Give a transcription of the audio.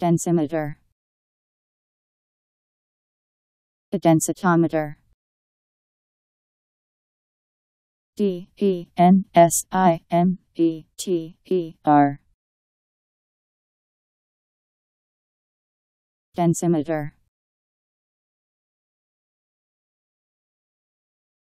densimeter a densitometer D E N S I M E T E R densimeter